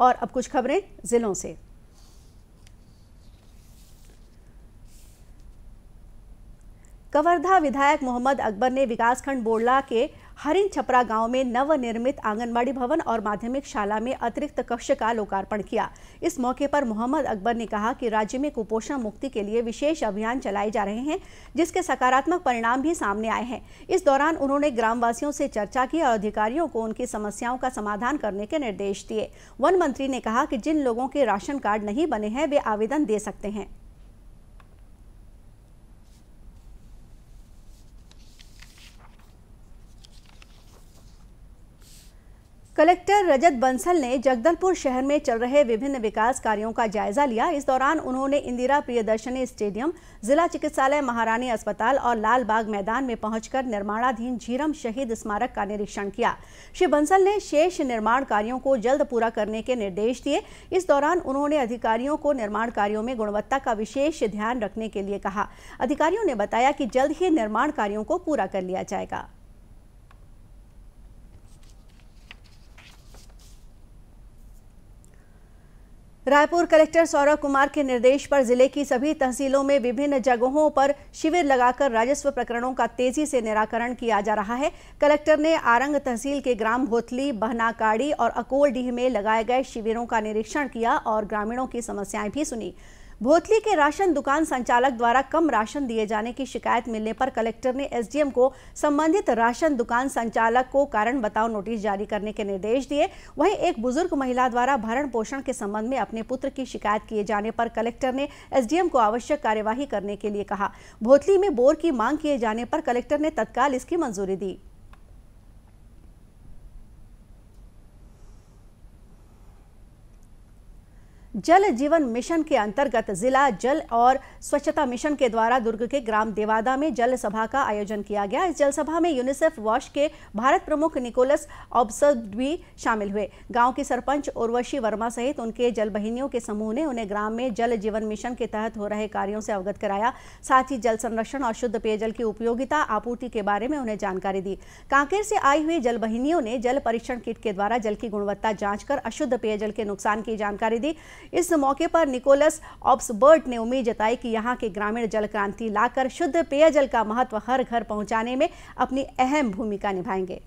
और अब कुछ खबरें ज़िलों से कवर्धा विधायक मोहम्मद अकबर ने विकासखंड बोरला के हरिन छपरा गांव में नवनिर्मित आंगनबाड़ी भवन और माध्यमिक शाला में अतिरिक्त कक्ष का लोकार्पण किया इस मौके पर मोहम्मद अकबर ने कहा कि राज्य में कुपोषण मुक्ति के लिए विशेष अभियान चलाए जा रहे हैं जिसके सकारात्मक परिणाम भी सामने आए हैं इस दौरान उन्होंने ग्रामवासियों से चर्चा की और अधिकारियों को उनकी समस्याओं का समाधान करने के निर्देश दिए वन मंत्री ने कहा कि जिन लोगों के राशन कार्ड नहीं बने हैं वे आवेदन दे सकते हैं कलेक्टर रजत बंसल ने जगदलपुर शहर में चल रहे विभिन्न विकास कार्यों का जायजा लिया इस दौरान उन्होंने इंदिरा प्रियदर्शनी स्टेडियम जिला चिकित्सालय महारानी अस्पताल और लाल बाग मैदान में पहुंचकर निर्माणाधीन झीरम शहीद स्मारक का निरीक्षण किया श्री बंसल ने शेष निर्माण कार्यों को जल्द पूरा करने के निर्देश दिए इस दौरान उन्होंने अधिकारियों को निर्माण कार्यो में गुणवत्ता का विशेष ध्यान रखने के लिए कहा अधिकारियों ने बताया की जल्द ही निर्माण कार्यो को पूरा कर लिया जाएगा रायपुर कलेक्टर सौरभ कुमार के निर्देश पर जिले की सभी तहसीलों में विभिन्न जगहों पर शिविर लगाकर राजस्व प्रकरणों का तेजी से निराकरण किया जा रहा है कलेक्टर ने आरंग तहसील के ग्राम होतली बहनाकाड़ी और अकोलडीह में लगाए गए शिविरों का निरीक्षण किया और ग्रामीणों की समस्याएं भी सुनी भोतली के राशन दुकान संचालक द्वारा कम राशन दिए जाने की शिकायत मिलने पर कलेक्टर ने एसडीएम को संबंधित राशन दुकान संचालक को कारण बताओ नोटिस जारी करने के निर्देश दिए वहीं एक बुजुर्ग महिला द्वारा भरण पोषण के संबंध में अपने पुत्र की शिकायत किए जाने पर कलेक्टर ने एसडीएम को आवश्यक कार्यवाही करने के लिए कहा भोतली में बोर की मांग किए जाने पर कलेक्टर ने तत्काल इसकी मंजूरी दी जल जीवन मिशन के अंतर्गत जिला जल और स्वच्छता मिशन के द्वारा दुर्ग के ग्राम देवादा में जल सभा का आयोजन किया गया इस जल सभा में यूनिसेफ वॉश के भारत प्रमुख निकोलस ऑब्सर्व भी शामिल हुए गांव की सरपंच उर्वशी वर्मा सहित उनके जल बहिनियों के समूह ने उन्हें ग्राम में जल जीवन मिशन के तहत हो रहे कार्यो से अवगत कराया साथ ही जल संरक्षण और शुद्ध पेयजल की उपयोगिता आपूर्ति के बारे में उन्हें जानकारी दी कांकेर से आई हुई जल बहिनियों ने जल परीक्षण किट के द्वारा जल की गुणवत्ता जाँच अशुद्ध पेयजल के नुकसान की जानकारी दी इस मौके पर निकोलस ऑब्सबर्ट ने उम्मीद जताई कि यहाँ के ग्रामीण जल क्रांति लाकर शुद्ध पेयजल का महत्व हर घर पहुँचाने में अपनी अहम भूमिका निभाएंगे